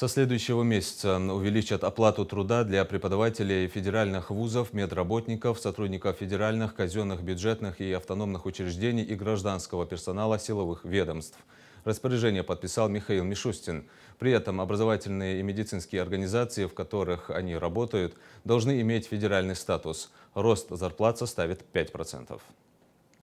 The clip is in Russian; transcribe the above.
Со следующего месяца увеличат оплату труда для преподавателей федеральных вузов, медработников, сотрудников федеральных, казенных, бюджетных и автономных учреждений и гражданского персонала силовых ведомств. Распоряжение подписал Михаил Мишустин. При этом образовательные и медицинские организации, в которых они работают, должны иметь федеральный статус. Рост зарплат составит 5%.